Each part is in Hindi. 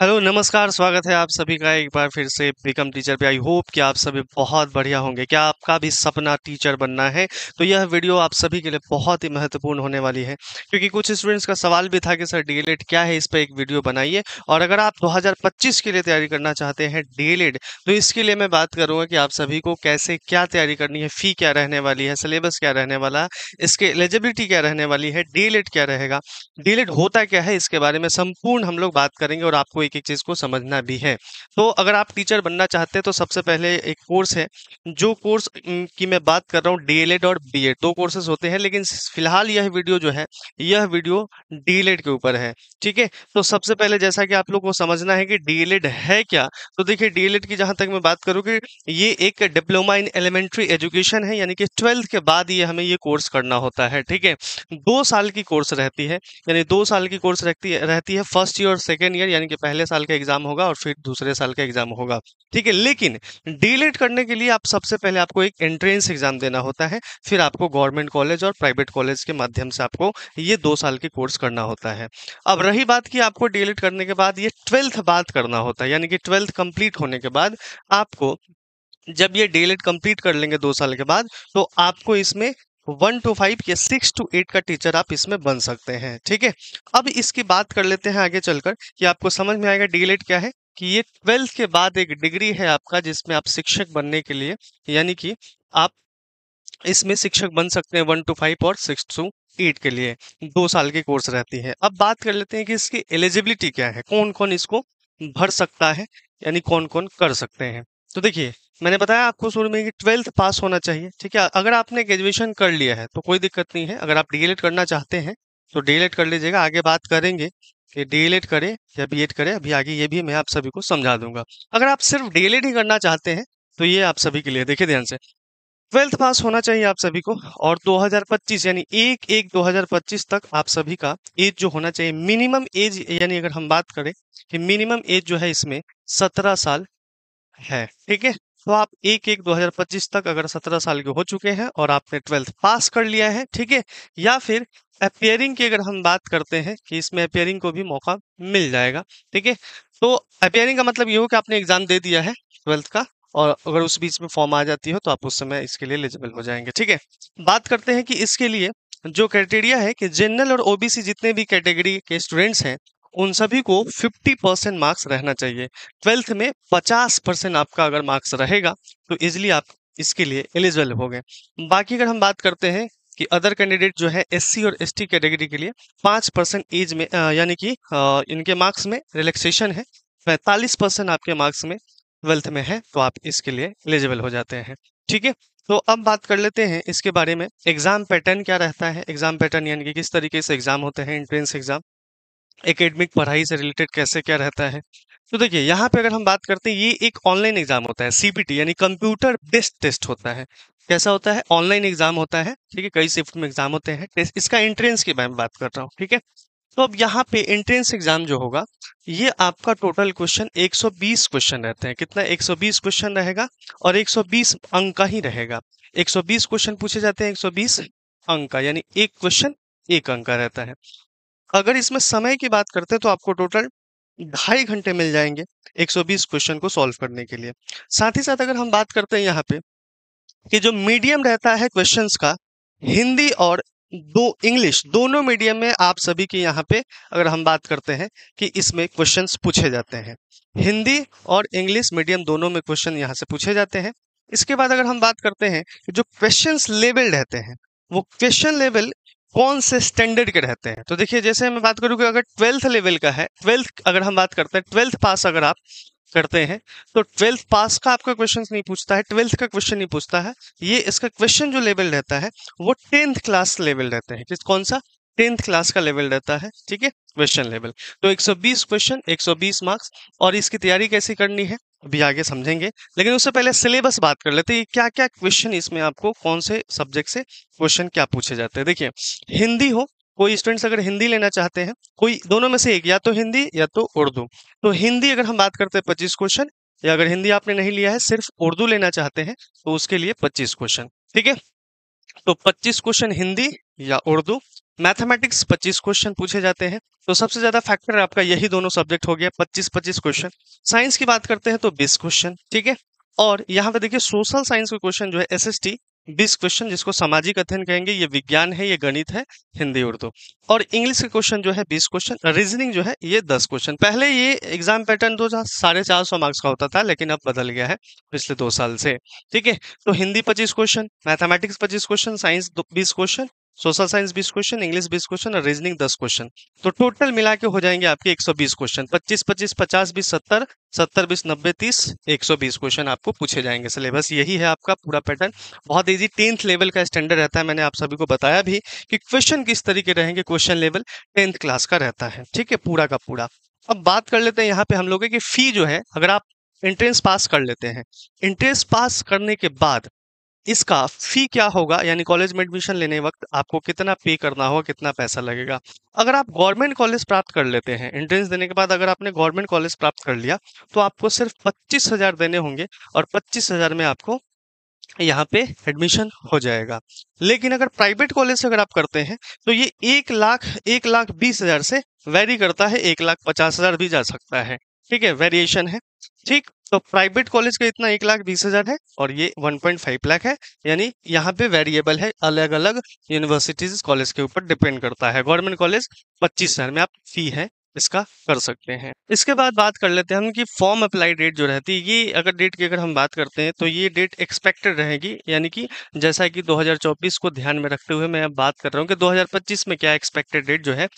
हेलो नमस्कार स्वागत है आप सभी का एक बार फिर से बिकम टीचर पे आई होप कि आप सभी बहुत बढ़िया होंगे क्या आपका भी सपना टीचर बनना है तो यह वीडियो आप सभी के लिए बहुत ही महत्वपूर्ण होने वाली है क्योंकि कुछ स्टूडेंट्स का सवाल भी था कि सर डी क्या है इस पर एक वीडियो बनाइए और अगर आप दो के लिए तैयारी करना चाहते हैं डी तो इसके लिए मैं बात करूँगा कि आप सभी को कैसे क्या तैयारी करनी है फ़ी क्या रहने वाली है सिलेबस क्या रहने वाला इसके एलिजिबिलिटी क्या रहने वाली है डी क्या रहेगा डी होता क्या है इसके बारे में संपूर्ण हम लोग बात करेंगे और आपको एक एक चीज़ को समझना भी है तो अगर आप टीचर बनना चाहते हैं तो सबसे पहले एक कोर्स है जो कोर्स की मैं बात कर रहा हूँ डीएलएड और बी एड दो कोर्सेज होते हैं लेकिन फिलहाल यह वीडियो जो है यह वीडियो डीएलएड के ऊपर है ठीक है तो सबसे पहले जैसा कि आप लोग को समझना है कि डीएलएड है क्या तो देखिए डीएलएड की जहाँ तक मैं बात करूँ कि ये एक डिप्लोमा इन एलिमेंट्री एजुकेशन है यानी कि ट्वेल्थ के बाद ये हमें ये कोर्स करना होता है ठीक है दो साल की कोर्स रहती है यानी दो साल की कोर्स रहती है रहती है फर्स्ट ईयर और सेकेंड ईयर यानी कि पहले पहले साल का एग्जाम होगा और फिर दूसरे साल का एग्जाम होगा ठीक है लेकिन डीलेट करने के लिए आप सबसे पहले आपको एक एंट्रेंस एग्जाम देना होता है फिर आपको गवर्नमेंट कॉलेज और प्राइवेट कॉलेज के माध्यम से आपको ये दो साल के कोर्स करना होता है अब रही बात की आपको डीलेट करने के बाद ये ट्वेल्थ बात करना होता है यानी कि ट्वेल्थ कंप्लीट होने के बाद आपको जब ये डेलेट कंप्लीट कर लेंगे दो साल के बाद तो आपको इसमें वन टू फाइव या सिक्स टू एट का टीचर आप इसमें बन सकते हैं ठीक है अब इसकी बात कर लेते हैं आगे चलकर कि आपको समझ में आएगा डीएलएड क्या है कि ये ट्वेल्थ के बाद एक डिग्री है आपका जिसमें आप शिक्षक बनने के लिए यानी कि आप इसमें शिक्षक बन सकते हैं वन टू फाइव और सिक्स टू एट के लिए दो साल की कोर्स रहती है अब बात कर लेते हैं कि इसकी एलिजिबिलिटी क्या है कौन कौन इसको भर सकता है यानी कौन कौन कर सकते हैं तो देखिए मैंने बताया आपको शुरू में कि ट्वेल्थ पास होना चाहिए ठीक है अगर आपने ग्रेजुएशन कर लिया है तो कोई दिक्कत नहीं है अगर आप डीएलएड करना चाहते हैं तो डी कर लीजिएगा आगे बात करेंगे कि डीएलएड करें या बी करें अभी आगे ये भी मैं आप सभी को समझा दूंगा अगर आप सिर्फ डी ही करना चाहते हैं तो ये आप सभी के लिए देखिए ध्यान से ट्वेल्थ पास होना चाहिए आप सभी को और 2025 यानी एक एक 2025 तक आप सभी का एज जो होना चाहिए मिनिमम एज यानी अगर हम बात करें कि मिनिमम एज जो है इसमें 17 साल है ठीक है तो आप एक एक 2025 तक अगर 17 साल के हो चुके हैं और आपने ट्वेल्थ पास कर लिया है ठीक है या फिर अपेयरिंग की अगर हम बात करते हैं कि इसमें अपेयरिंग को भी मौका मिल जाएगा ठीक है तो अपेयरिंग का मतलब ये हो कि आपने एग्जाम दे दिया है ट्वेल्थ का और अगर उस बीच में फॉर्म आ जाती हो तो आप उस समय इसके लिए एलिजिबल हो जाएंगे ठीक है बात करते हैं कि इसके लिए जो क्राइटेरिया है कि जनरल और ओबीसी जितने भी कैटेगरी के स्टूडेंट्स हैं उन सभी को 50 परसेंट मार्क्स रहना चाहिए ट्वेल्थ में 50 परसेंट आपका अगर मार्क्स रहेगा तो इजिली आप इसके लिए एलिजिबल हो गए बाकी अगर हम बात करते हैं कि अदर कैंडिडेट जो है एससी और एसटी कैटेगरी के लिए पांच परसेंट एज में यानी कि इनके मार्क्स में रिलैक्सेशन है पैंतालीस परसेंट आपके मार्क्स में ट्वेल्थ में है तो आप इसके लिए एलिजिबल हो जाते हैं ठीक है तो अब बात कर लेते हैं इसके बारे में एग्जाम पैटर्न क्या रहता है एग्जाम पैटर्न यानी कि किस तरीके से एग्जाम होते हैं एंट्रेंस एग्जाम एकेडमिक पढ़ाई से रिलेटेड कैसे क्या रहता है तो देखिए यहाँ पे अगर हम बात करते हैं ये एक ऑनलाइन एग्जाम होता है सीपीटी यानी कंप्यूटर बेस्ड टेस्ट होता है कैसा होता है ऑनलाइन एग्जाम होता है ठीक है कई शिफ्ट में एग्जाम होते हैं इसका एंट्रेंस की मैं बात कर रहा हूँ ठीक है तो अब यहाँ पे एंट्रेंस एग्जाम जो होगा ये आपका टोटल क्वेश्चन 120 क्वेश्चन रहते हैं कितना 120 क्वेश्चन रहेगा और 120 अंक का ही रहेगा 120 क्वेश्चन पूछे जाते हैं 120 अंक का यानी एक क्वेश्चन एक अंक का रहता है अगर इसमें समय की बात करते हैं तो आपको टोटल ढाई घंटे मिल जाएंगे 120 क्वेश्चन को सॉल्व करने के लिए साथ ही साथ अगर हम बात करते हैं यहाँ पे कि जो मीडियम रहता है क्वेश्चंस का हिंदी और दो इंग्लिश दोनों मीडियम में आप सभी के यहाँ पे अगर हम बात करते हैं कि इसमें क्वेश्चंस पूछे जाते हैं हिंदी और इंग्लिश मीडियम दोनों में क्वेश्चन यहाँ से पूछे जाते हैं इसके बाद अगर हम बात करते हैं जो क्वेश्चन लेवल रहते हैं वो क्वेश्चन लेवल कौन से स्टैंडर्ड के रहते हैं तो देखिए जैसे मैं बात करूँ कि अगर ट्वेल्थ लेवल का है ट्वेल्थ अगर हम बात करते हैं ट्वेल्थ पास अगर आप करते हैं तो ट्वेल्थ पास का आपका क्वेश्चन नहीं पूछता है ट्वेल्थ का क्वेश्चन नहीं पूछता है ये इसका क्वेश्चन जो लेवल रहता है वो टेंथ क्लास लेवल रहते हैं किस कौन सा टेंथ क्लास का लेवल रहता है ठीक है क्वेश्चन लेवल तो 120 क्वेश्चन 120 मार्क्स और इसकी तैयारी कैसे करनी है अभी आगे समझेंगे लेकिन उससे पहले सिलेबस बात कर लेते हैं क्या क्या क्वेश्चन इसमें आपको कौन से सब्जेक्ट से क्वेश्चन क्या पूछे जाते हैं देखिए हिंदी हो कोई स्टूडेंट्स अगर हिंदी लेना चाहते हैं कोई दोनों में से एक या तो हिंदी या तो उर्दू तो हिंदी अगर हम बात करते हैं पच्चीस क्वेश्चन या अगर हिंदी आपने नहीं लिया है सिर्फ उर्दू लेना चाहते हैं तो उसके लिए पच्चीस क्वेश्चन ठीक है तो 25 क्वेश्चन हिंदी या उर्दू मैथमेटिक्स 25 क्वेश्चन पूछे जाते हैं तो सबसे ज्यादा फैक्टर आपका यही दोनों सब्जेक्ट हो गया 25-25 क्वेश्चन साइंस की बात करते हैं तो 20 क्वेश्चन ठीक है और यहाँ पे देखिए सोशल साइंस के क्वेश्चन जो है एस एस टी बीस क्वेश्चन जिसको सामाजिक अध्ययन कहेंगे ये विज्ञान है ये गणित है हिंदी उर्दू और इंग्लिश के क्वेश्चन जो है बीस क्वेश्चन रीजनिंग जो है ये दस क्वेश्चन पहले ये एग्जाम पैटर्न दो साढ़े चार सौ मार्क्स का होता था लेकिन अब बदल गया है पिछले दो साल से ठीक है तो हिंदी पच्चीस क्वेश्चन मैथमेटिक्स पच्चीस क्वेश्चन साइंस बीस क्वेश्चन सोशल साइंस बीस क्वेश्चन इंग्लिश बीस क्वेश्चन और रीजनिंग दस क्वेश्चन तो टोटल मिला के हो जाएंगे आपके 120 क्वेश्चन 25 25 50 बीस 70 70 बीस 90 सौ 120 क्वेश्चन आपको पूछे जाएंगे सिलेबस यही है आपका पूरा पैटर्न बहुत इजी टेंथ लेवल का स्टैंडर्ड रहता है मैंने आप सभी को बताया भी कि क्वेश्चन किस तरीके रहेंगे क्वेश्चन लेवल टेंथ क्लास का रहता है ठीक है पूरा का पूरा अब बात कर लेते हैं यहाँ पे हम लोग की फी जो है अगर आप एंट्रेंस पास कर लेते हैं एंट्रेंस पास करने के बाद इसका फ़ी क्या होगा यानी कॉलेज में एडमिशन लेने वक्त आपको कितना पे करना होगा कितना पैसा लगेगा अगर आप गवर्नमेंट कॉलेज प्राप्त कर लेते हैं एंट्रेंस देने के बाद अगर आपने गवर्नमेंट कॉलेज प्राप्त कर लिया तो आपको सिर्फ पच्चीस हज़ार देने होंगे और पच्चीस हज़ार में आपको यहाँ पे एडमिशन हो जाएगा लेकिन अगर प्राइवेट कॉलेज से अगर आप करते हैं तो ये एक लाख एक लाख बीस हज़ार से वेरी करता है एक लाख पचास हज़ार भी जा सकता है ठीक है वेरिएशन है ठीक तो प्राइवेट कॉलेज का इतना एक लाख बीस हजार है और ये वन पॉइंट फाइव लाख है यानी यहाँ पे वेरिएबल है अलग अलग यूनिवर्सिटीज कॉलेज के ऊपर डिपेंड करता है गवर्नमेंट कॉलेज पच्चीस हजार में आप फी है इसका कर सकते हैं इसके बाद बात कर लेते हैं हम कि फॉर्म अप्लाई डेट जो रहती है ये अगर डेट की अगर हम बात करते हैं तो ये डेट एक्सपेक्टेड रहेगी यानी कि जैसा कि 2024 को ध्यान में रखते हुए मैं अब बात कर रहा हूँ कि 2025 में क्या एक्सपेक्टेड डेट जो है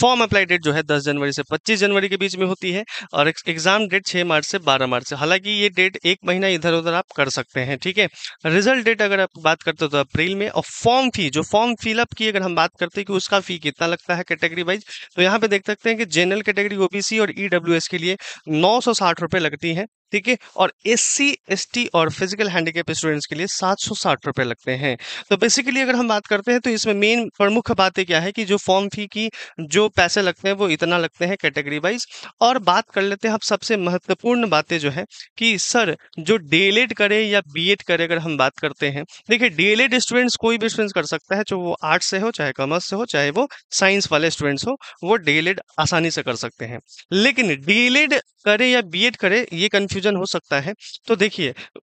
फॉर्म अप्लाई डेट जो है दस जनवरी से पच्चीस जनवरी के बीच में होती है और एग्जाम डेट छः मार्च से बारह मार्च से हालांकि ये डेट एक महीना इधर उधर आप कर सकते हैं ठीक है रिजल्ट डेट अगर आप बात करते हो तो अप्रैल में और फॉर्म फी जो फॉर्म फिलअप की अगर हम बात करते हैं कि उसका फी कितना लगता है कैटेगरी वाइज तो यहाँ पे देख सकते हैं कि जनरल कैटेगरी ओबीसी और ईडब्ल्यूएस के लिए नौ सौ लगती हैं ठीक है और एस सी एस टी और फिजिकल हैंडीकेप स्टूडेंट्स के लिए सात सौ साठ रुपये लगते हैं तो बेसिकली अगर हम बात करते हैं तो इसमें मेन प्रमुख बातें क्या है कि जो फॉर्म फी की जो पैसे लगते हैं वो इतना लगते हैं कैटेगरी वाइज और बात कर लेते हैं अब सबसे महत्वपूर्ण बातें जो है कि सर जो डी e करे या बी एड करे अगर हम बात करते हैं देखिए डी एल एड स्टूडेंट्स कोई भी स्टूडेंट्स कर सकता है चाहे वो आर्ट्स से हो चाहे कॉमर्स से हो चाहे वो साइंस वाले स्टूडेंट्स हो वो डी एल एड आसानी से कर सकते हैं लेकिन डी e करे या बी एड करे ये कन्फ्यूज कंफ्यूजन हो सकता है तो देखिए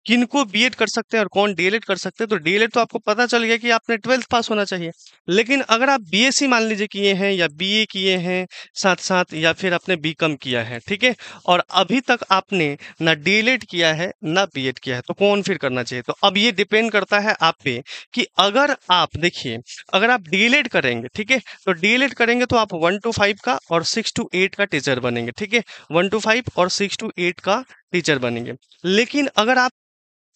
किनको बीएड कर सकते हैं और कौन डीएलएड कर सकते हैं तो डीएलएड तो आपको पता चल गया कि आपने ट्वेल्थ पास होना चाहिए लेकिन अगर आप बीएससी मान लीजिए किए हैं या बीए किए हैं साथ साथ या फिर आपने बीकॉम किया है ठीक है और अभी तक आपने ना डीएलएड किया है ना बीएड किया है तो कौन फिर करना चाहिए तो अब ये डिपेंड करता है आप पे कि अगर आप देखिए अगर आप डीएलएड करेंगे ठीक है तो डीएलएड करेंगे तो आप वन टू फाइव का और सिक्स टू एट का टीचर बनेंगे ठीक है वन टू फाइव और सिक्स टू एट का टीचर बनेंगे लेकिन अगर आप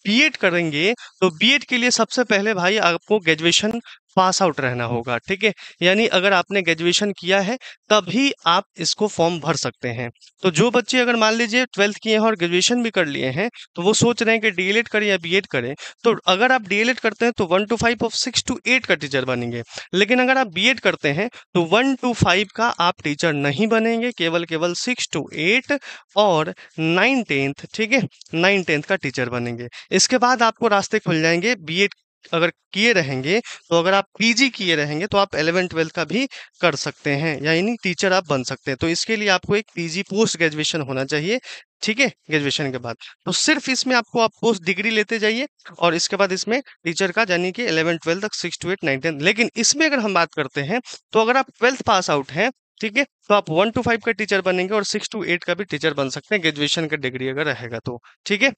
बीएड करेंगे तो बीएड के लिए सबसे पहले भाई आपको ग्रेजुएशन पास आउट रहना होगा ठीक है यानी अगर आपने ग्रेजुएशन किया है तभी आप इसको फॉर्म भर सकते हैं तो जो बच्चे अगर मान लीजिए ट्वेल्थ किए हैं और ग्रेजुएशन भी कर लिए हैं तो वो सोच रहे हैं कि डी करें या बी करें तो अगर आप डी करते हैं तो वन टू फाइव और सिक्स टू एट का टीचर बनेंगे लेकिन अगर आप बी करते हैं तो वन टू फाइव का आप टीचर नहीं बनेंगे केवल केवल सिक्स टू एट और नाइन टेंथ ठीक है नाइन टेंथ का टीचर बनेंगे इसके बाद आपको रास्ते खुल जाएंगे बी अगर किए रहेंगे तो अगर आप पीजी किए रहेंगे तो आप एलेवन ट्वेल्थ का भी कर सकते हैं यानी टीचर आप बन सकते हैं तो इसके लिए आपको एक पीजी पोस्ट ग्रेजुएशन होना चाहिए ठीक है ग्रेजुएशन के बाद तो सिर्फ इसमें आपको आप पोस्ट डिग्री लेते जाइए और इसके बाद इसमें टीचर का यानी कि इलेवन ट्वेल्थ तक six two eight nine ten लेकिन इसमें अगर हम बात करते हैं तो अगर आप ट्वेल्थ पास आउट हैं ठीक है तो आप वन टू फाइव का टीचर बनेंगे और सिक्स टू एट का भी टीचर बन सकते हैं ग्रेजुएशन का डिग्री अगर रहेगा तो ठीक है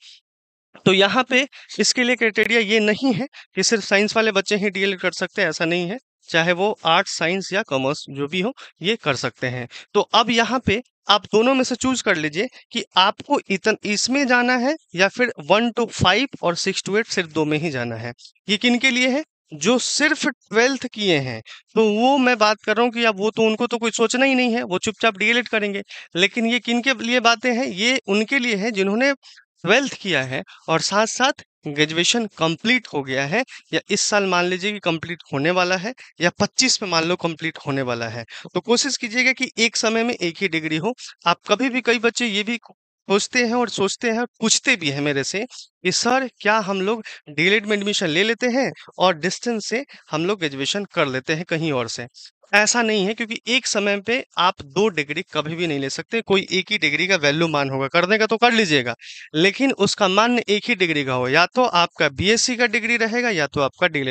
तो यहाँ पे इसके लिए क्राइटेरिया ये नहीं है कि सिर्फ साइंस वाले बच्चे ही डीएलएड कर सकते हैं ऐसा नहीं है चाहे वो आर्ट्स साइंस या कॉमर्स जो भी हो ये कर सकते हैं तो अब यहाँ पे आप दोनों में से चूज कर लीजिए कि आपको इतन इसमें जाना है या फिर वन टू फाइव और सिक्स टू एट सिर्फ दो में ही जाना है ये किन के लिए है जो सिर्फ ट्वेल्थ किए हैं तो वो मैं बात कर रहा हूँ कि अब वो तो उनको तो कोई सोचना ही नहीं है वो चुपचाप डीएलएड करेंगे लेकिन ये किन के लिए बातें हैं ये उनके लिए है जिन्होंने ट्वेल्थ किया है और साथ साथ ग्रेजुएशन कंप्लीट हो गया है या इस साल मान लीजिए कि कंप्लीट होने वाला है या 25 में मान लो कंप्लीट होने वाला है तो कोशिश कीजिएगा कि एक समय में एक ही डिग्री हो आप कभी भी कई बच्चे ये भी सोचते हैं और सोचते हैं और पूछते भी हैं मेरे से कि सर क्या हम लोग डीलेड में एडमिशन ले लेते हैं और डिस्टेंस से हम लोग ग्रेजुएशन कर लेते हैं कहीं और से ऐसा नहीं है क्योंकि एक समय पे आप दो डिग्री कभी भी नहीं ले सकते कोई एक ही डिग्री का वैल्यू मान होगा करने का तो कर लीजिएगा लेकिन उसका मान एक ही डिग्री का हो या तो आपका बीएससी का डिग्री रहेगा या तो आपका डी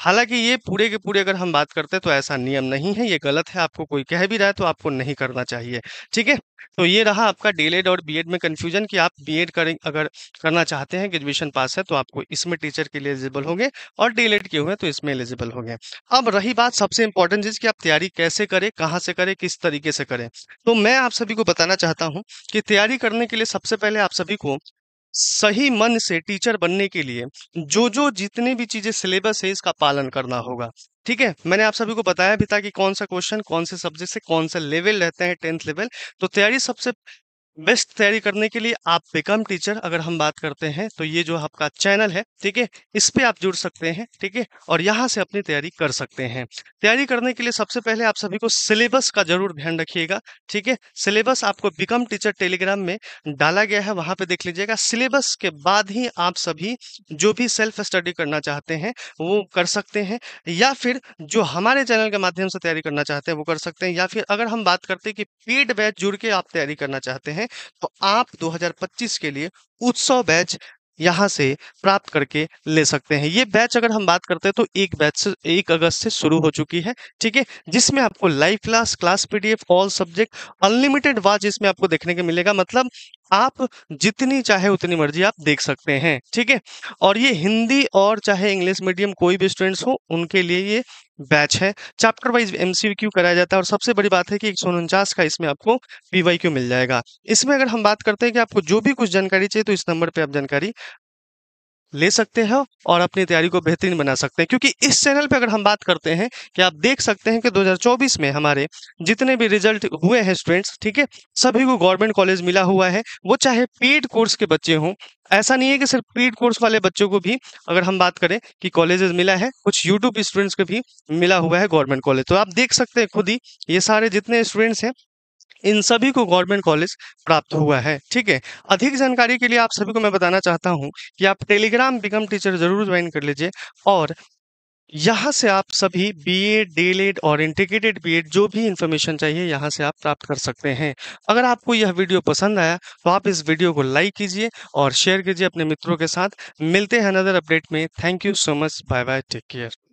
हालांकि ये पूरे के पूरे अगर हम बात करते हैं तो ऐसा नियम नहीं है ये गलत है आपको कोई कह भी रहा है तो आपको नहीं करना चाहिए ठीक है तो ये रहा आपका एड और बीएड में कंफ्यूजन कि आप बीएड करें अगर करना चाहते हैं ग्रेजुएशन पास है तो आपको इसमें टीचर के लिए एलिजिबल होंगे और डीलेड के हुए तो इसमें एलिजिबल होंगे अब रही बात सबसे इंपॉर्टेंट चीज कि आप तैयारी कैसे करें कहाँ से करें किस तरीके से करें तो मैं आप सभी को बताना चाहता हूँ कि तैयारी करने के लिए सबसे पहले आप सभी को सही मन से टीचर बनने के लिए जो जो जितनी भी चीजें सिलेबस है इसका पालन करना होगा ठीक है मैंने आप सभी को बताया भी था कि कौन सा क्वेश्चन कौन से सब्जेक्ट से कौन सा लेवल रहते हैं टेंथ लेवल तो तैयारी सबसे बेस्ट तैयारी करने के लिए आप बिकम टीचर अगर हम बात करते हैं तो ये जो आपका चैनल है ठीक है इस पर आप जुड़ सकते हैं ठीक है और यहाँ से अपनी तैयारी कर सकते हैं तैयारी करने के लिए सबसे पहले आप सभी को सिलेबस का जरूर ध्यान रखिएगा ठीक है सिलेबस आपको बिकम टीचर टेलीग्राम में डाला गया है वहाँ पर देख लीजिएगा सिलेबस के बाद ही आप सभी जो भी सेल्फ स्टडी करना चाहते हैं वो कर सकते हैं या फिर जो हमारे चैनल के माध्यम से तैयारी करना चाहते हैं वो कर सकते हैं या फिर अगर हम बात करते हैं कि पेड बैच जुड़ के आप तैयारी करना चाहते हैं है तो आप 2025 के लिए उत्सव बैच यहां से प्राप्त करके ले सकते हैं ये बैच अगर हम बात करते हैं तो एक बैच से एक अगस्त से शुरू हो चुकी है ठीक है जिसमें आपको live class class PDF all subject unlimited watch इसमें आपको देखने को मिलेगा मतलब आप जितनी चाहे उतनी मर्जी आप देख सकते हैं ठीक है और ये हिंदी और चाहे इंग्लिश मीडियम कोई भी स्टूडेंट्स हो उनके लिए ये बैच है चैप्टर वाइज एमसीक्यू कराया जाता है और सबसे बड़ी बात है कि एक का इसमें आपको पीवाईक्यू मिल जाएगा इसमें अगर हम बात करते हैं कि आपको जो भी कुछ जानकारी चाहिए तो इस नंबर पर आप जानकारी ले सकते हैं और अपनी तैयारी को बेहतरीन बना सकते हैं क्योंकि इस चैनल पर अगर हम बात करते हैं कि आप देख सकते हैं कि 2024 में हमारे जितने भी रिजल्ट हुए हैं स्टूडेंट्स ठीक है सभी को गवर्नमेंट कॉलेज मिला हुआ है वो चाहे पेड कोर्स के बच्चे हों ऐसा नहीं है कि सिर्फ पेड कोर्स वाले बच्चों को भी अगर हम बात करें कि कॉलेजेस मिला है कुछ यूट्यूब स्टूडेंट्स को भी मिला हुआ है गवर्नमेंट कॉलेज तो आप देख सकते हैं खुद ही ये सारे जितने स्टूडेंट्स हैं इन सभी को गवर्नमेंट कॉलेज प्राप्त हुआ है ठीक है अधिक जानकारी के लिए आप सभी को मैं बताना चाहता हूँ कि आप टेलीग्राम बिकम टीचर जरूर ज्वाइन कर लीजिए और यहाँ से आप सभी बी एड डी एड और इंटीग्रेटेड बी एड जो भी इन्फॉर्मेशन चाहिए यहाँ से आप प्राप्त कर सकते हैं अगर आपको यह वीडियो पसंद आया तो आप इस वीडियो को लाइक कीजिए और शेयर कीजिए अपने मित्रों के साथ मिलते हैं अनदर अपडेट में thank you so much bye bye take care